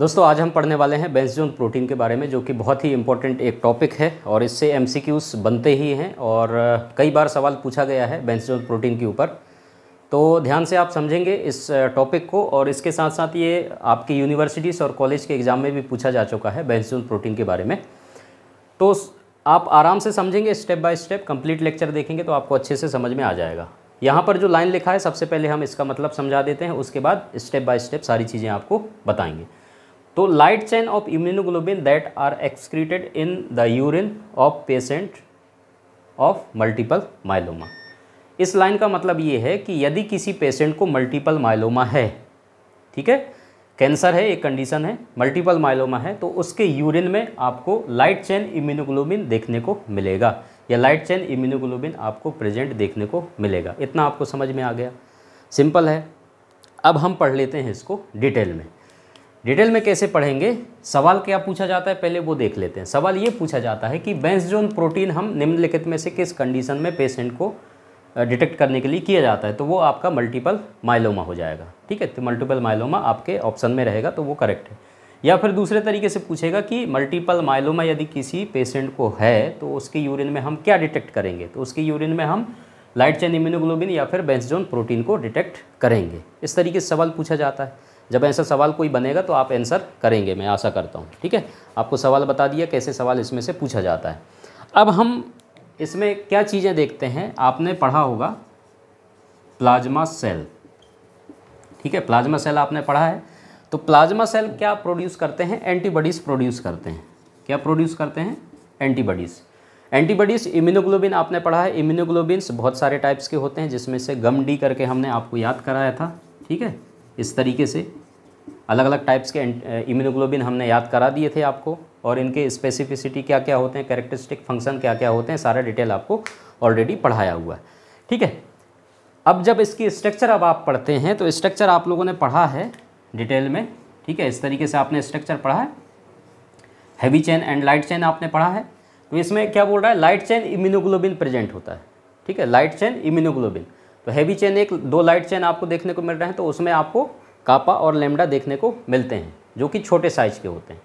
दोस्तों आज हम पढ़ने वाले हैं बेंसजोन प्रोटीन के बारे में जो कि बहुत ही इम्पोर्टेंट एक टॉपिक है और इससे एम बनते ही हैं और कई बार सवाल पूछा गया है बेंसजोन प्रोटीन के ऊपर तो ध्यान से आप समझेंगे इस टॉपिक को और इसके साथ साथ ये आपकी यूनिवर्सिटीज़ और कॉलेज के एग्ज़ाम में भी पूछा जा चुका है बेंसजोन प्रोटीन के बारे में तो आप आराम से समझेंगे step by step complete lecture देखेंगे तो आपको अच्छे से समझ में आ जाएगा यहाँ पर जो लाइन लिखा है सबसे पहले हम इसका मतलब समझा देते हैं उसके बाद स्टेप बाय स्टेप सारी चीज़ें आपको बताएंगे तो light chain of immunoglobin that are excreted in the urine of patient of multiple myeloma इस लाइन का मतलब ये है कि यदि किसी पेशेंट को मल्टीपल माइलोमा है ठीक है कैंसर है एक कंडीशन है मल्टीपल माइलोमा है तो उसके यूरिन में आपको लाइट चेन इम्यूनोग्लोबिन देखने को मिलेगा या लाइट चेन इम्यूनोग्लोबिन आपको प्रेजेंट देखने को मिलेगा इतना आपको समझ में आ गया सिंपल है अब हम पढ़ लेते हैं इसको डिटेल में डिटेल में कैसे पढ़ेंगे सवाल क्या पूछा जाता है पहले वो देख लेते हैं सवाल ये पूछा जाता है कि बेंसजोन प्रोटीन हम निम्नलिखित में से किस कंडीशन में पेशेंट को डिटेक्ट करने के लिए किया जाता है तो वो आपका मल्टीपल माइलोमा हो जाएगा ठीक है तो मल्टीपल माइलोमा आपके ऑप्शन में रहेगा तो वो करेक्ट है या फिर दूसरे तरीके से पूछेगा कि मल्टीपल माइलोमा यदि किसी पेशेंट को है तो उसके यूरिन में हम क्या डिटेक्ट करेंगे तो उसके यूरिन में हम लाइट चैन इम्यूनोग्लोबिन या फिर बेंसजोन प्रोटीन को डिटेक्ट करेंगे इस तरीके से सवाल पूछा जाता है जब ऐसा सवाल कोई बनेगा तो आप आंसर करेंगे मैं आशा करता हूँ ठीक है आपको सवाल बता दिया कैसे सवाल इसमें से पूछा जाता है अब हम इसमें क्या चीज़ें देखते हैं आपने पढ़ा होगा प्लाज्मा सेल ठीक है प्लाज्मा सेल आपने पढ़ा है तो प्लाज्मा सेल क्या प्रोड्यूस करते हैं एंटीबॉडीज़ प्रोड्यूस करते हैं क्या प्रोड्यूस करते हैं एंटीबॉडीज़ एंटीबॉडीज़ इम्यूनोग्लोबिन आपने पढ़ा है इम्यूनोग्लोबिन बहुत सारे टाइप्स के होते हैं जिसमें से गम डी करके हमने आपको याद कराया था ठीक है इस तरीके से अलग अलग टाइप्स के इम्यूनोग्लोबिन हमने याद करा दिए थे आपको और इनके स्पेसिफिसिटी क्या क्या होते हैं कैरेक्टरिस्टिक फंक्शन क्या क्या होते हैं सारा डिटेल आपको ऑलरेडी पढ़ाया हुआ है ठीक है अब जब इसकी स्ट्रक्चर अब आप पढ़ते हैं तो स्ट्रक्चर आप लोगों ने पढ़ा है डिटेल में ठीक है इस तरीके से आपने स्ट्रक्चर पढ़ा है heavy chain and light chain आपने पढ़ा है तो इसमें क्या बोल रहा है लाइट चेन इम्यूनोग्लोबिन प्रेजेंट होता है ठीक है लाइट चेन इम्यूनोग्लोबिन तो हैवी चेन एक दो लाइट चेन आपको देखने को मिल रहे हैं तो उसमें आपको कापा और लेमडा देखने को मिलते हैं जो कि छोटे साइज के होते हैं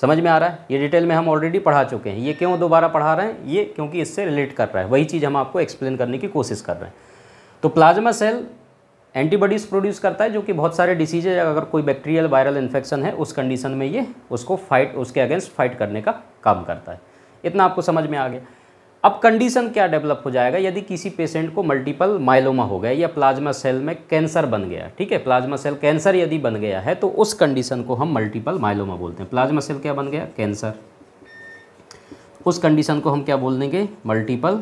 समझ में आ रहा है ये डिटेल में हम ऑलरेडी पढ़ा चुके हैं ये क्यों दोबारा पढ़ा रहे हैं ये क्योंकि इससे रिलेट कर रहा है वही चीज़ हम आपको एक्सप्लेन करने की कोशिश कर रहे हैं तो प्लाज्मा सेल एंटीबॉडीज़ प्रोड्यूस करता है जो कि बहुत सारे डिसीजेज अगर कोई बैक्टीरियल वायरल इन्फेक्शन है उस कंडीशन में ये उसको फाइट उसके अगेंस्ट फाइट करने का काम करता है इतना आपको समझ में आ गया अब कंडीशन क्या डेवलप हो जाएगा यदि किसी पेशेंट को मल्टीपल माइलोमा हो गया या प्लाज्मा सेल में कैंसर बन गया ठीक है प्लाज्मा सेल कैंसर यदि बन गया है तो उस कंडीशन को हम मल्टीपल माइलोमा बोलते हैं प्लाज्मा सेल क्या बन गया कैंसर उस कंडीशन को हम क्या बोल देंगे मल्टीपल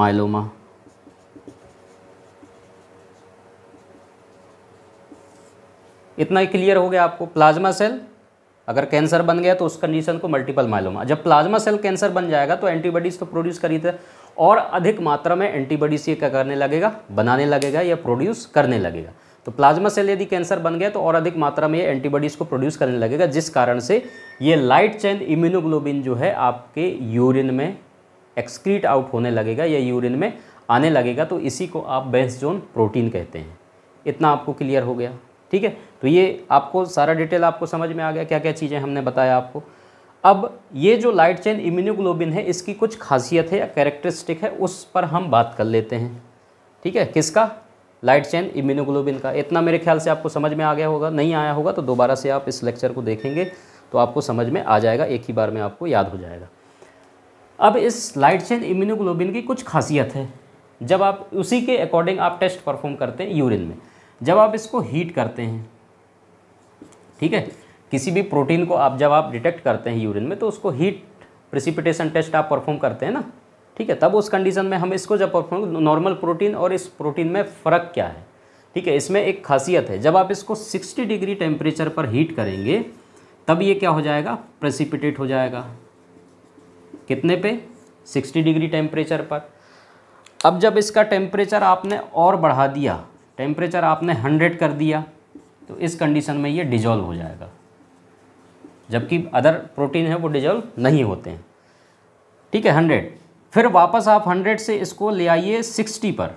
माइलोमा इतना ही क्लियर हो गया आपको प्लाज्मा सेल अगर कैंसर बन गया तो उस कंडीशन को मल्टीपल माइलोमा जब प्लाज्मा सेल कैंसर बन जाएगा तो एंटीबॉडीज़ तो प्रोड्यूस करी थे और अधिक मात्रा में एंटीबॉडीज़ ये क्या करने लगेगा बनाने लगेगा या प्रोड्यूस करने लगेगा तो प्लाज्मा सेल यदि कैंसर बन गया तो और अधिक मात्रा में ये एंटीबॉडीज़ को प्रोड्यूस करने लगेगा जिस कारण से ये लाइट चैन इम्यूनोग्लोबिन जो है आपके यूरिन में एक्सक्रीट आउट होने लगेगा या यूरिन में आने लगेगा तो इसी को आप बेंसजोन प्रोटीन कहते हैं इतना आपको क्लियर हो गया ठीक है तो ये आपको सारा डिटेल आपको समझ में आ गया क्या क्या चीज़ें हमने बताया आपको अब ये जो लाइट चेन इम्यूनोग्लोबिन है इसकी कुछ खासियत है या कैरेक्टरिस्टिक है उस पर हम बात कर लेते हैं ठीक है किसका लाइट चेन इम्यूनोग्लोबिन का इतना मेरे ख्याल से आपको समझ में आ गया होगा नहीं आया होगा तो दोबारा से आप इस लेक्चर को देखेंगे तो आपको समझ में आ जाएगा एक ही बार में आपको याद हो जाएगा अब इस लाइट चेन इम्यूनोग्लोबिन की कुछ खासियत है जब आप उसी के अकॉर्डिंग आप टेस्ट परफॉर्म करते हैं यूरिन में जब आप इसको हीट करते हैं ठीक है किसी भी प्रोटीन को आप जब आप डिटेक्ट करते हैं यूरिन में तो उसको हीट प्रिसिपिटेशन टेस्ट आप परफॉर्म करते हैं ना ठीक है तब उस कंडीशन में हम इसको जब परफॉर्म नॉर्मल प्रोटीन और इस प्रोटीन में फ़र्क क्या है ठीक है इसमें एक खासियत है जब आप इसको 60 डिग्री टेम्परेचर पर हीट करेंगे तब ये क्या हो जाएगा प्रेसिपिटेट हो जाएगा कितने पे 60 डिग्री टेम्परेचर पर अब जब इसका टेम्परेचर आपने और बढ़ा दिया टेम्परेचर आपने हंड्रेड कर दिया तो इस कंडीशन में ये डिजॉल्व हो जाएगा जबकि अदर प्रोटीन है वो डिजॉल्व नहीं होते हैं ठीक है हंड्रेड फिर वापस आप हंड्रेड से इसको ले आइए सिक्सटी पर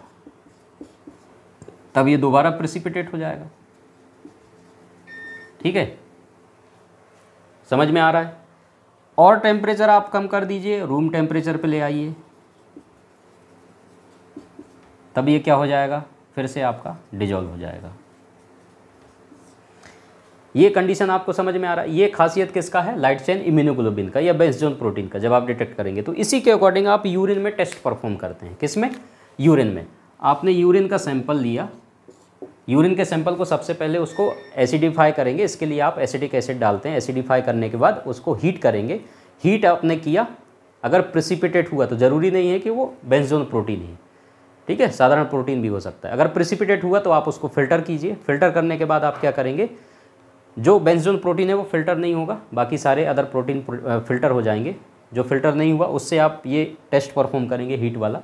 तब ये दोबारा प्रिसिपिटेट हो जाएगा ठीक है समझ में आ रहा है और टेम्परेचर आप कम कर दीजिए रूम टेम्परेचर पे ले आइए तब ये क्या हो जाएगा फिर से आपका डिजॉल्व हो जाएगा ये कंडीशन आपको समझ में आ रहा है ये खासियत किसका है लाइट चेन इम्यूनोग्लोबिन का या बेंसजोन प्रोटीन का जब आप डिटेक्ट करेंगे तो इसी के अकॉर्डिंग आप यूरिन में टेस्ट परफॉर्म करते हैं किस में यूरिन में आपने यूरिन का सैंपल लिया यूरिन के सैंपल को सबसे पहले उसको एसिडिफाई करेंगे इसके लिए आप एसिडिक एसिड डालते हैं एसिडिफाई करने के बाद उसको हीट करेंगे हीट आपने किया अगर प्रिसिपिटेट हुआ तो ज़रूरी नहीं है कि वो बेंजोन प्रोटीन है ठीक है साधारण प्रोटीन भी हो सकता है अगर प्रिसिपिटेट हुआ तो आप उसको फिल्टर कीजिए फिल्टर करने के बाद आप क्या करेंगे जो बेंजोन प्रोटीन है वो फिल्टर नहीं होगा बाकी सारे अदर प्रोटीन फिल्टर हो जाएंगे जो फिल्टर नहीं हुआ उससे आप ये टेस्ट परफॉर्म करेंगे हीट वाला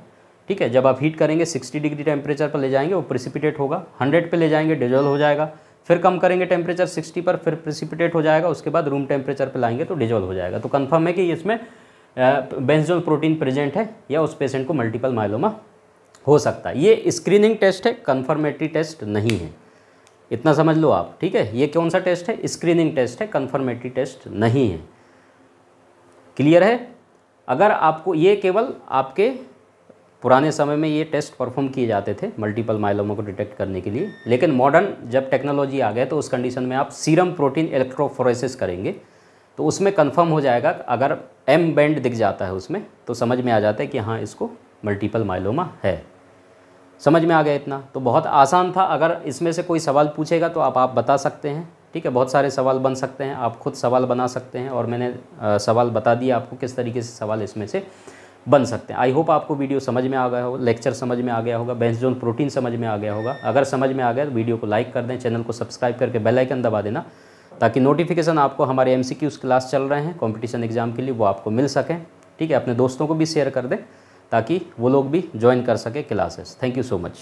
ठीक है जब आप हीट करेंगे 60 डिग्री टेम्परेचर पर ले जाएंगे वो प्रिसिपिटेट होगा 100 पे ले जाएंगे डिजोल्व हो जाएगा फिर कम करेंगे टेम्परेचर 60 पर फिर प्रिसिपिटेट हो जाएगा उसके बाद रूम टेम्परेचर पर लाएंगे तो डिजोल्व हो जाएगा तो कन्फर्म है कि इसमें बेंजोल प्रोटीन प्रेजेंट है या उस पेशेंट को मल्टीपल माइलोमा हो सकता है ये स्क्रीनिंग टेस्ट है कन्फर्मेटरी टेस्ट नहीं है इतना समझ लो आप ठीक है ये कौन सा टेस्ट है स्क्रीनिंग टेस्ट है कन्फर्मेटरी टेस्ट नहीं है क्लियर है अगर आपको ये केवल आपके पुराने समय में ये टेस्ट परफॉर्म किए जाते थे मल्टीपल माइलोमा को डिटेक्ट करने के लिए लेकिन मॉडर्न जब टेक्नोलॉजी आ गया तो उस कंडीशन में आप सीरम प्रोटीन इलेक्ट्रोफोरेसिस करेंगे तो उसमें कंफर्म हो जाएगा अगर एम बैंड दिख जाता है उसमें तो समझ में आ जाता है कि हाँ इसको मल्टीपल माइलोमा है समझ में आ गया इतना तो बहुत आसान था अगर इसमें से कोई सवाल पूछेगा तो आप आप बता सकते हैं ठीक है बहुत सारे सवाल बन सकते हैं आप खुद सवाल बना सकते हैं और मैंने आ, सवाल बता दिया आपको किस तरीके से सवाल इसमें से बन सकते हैं आई होप आपको वीडियो समझ में आ गया हो लेक्चर समझ में आ गया होगा जोन प्रोटीन समझ में आ गया होगा अगर समझ में आ गया तो वीडियो को लाइक कर दें चैनल को सब्सक्राइब करके बेल आइकन दबा देना ताकि नोटिफिकेशन आपको हमारे एम क्लास चल रहे हैं कॉम्पिटिशन एग्जाम के लिए वो आपको मिल सकें ठीक है अपने दोस्तों को भी शेयर कर दें ताकि वो लोग भी ज्वाइन कर सके classes thank you so much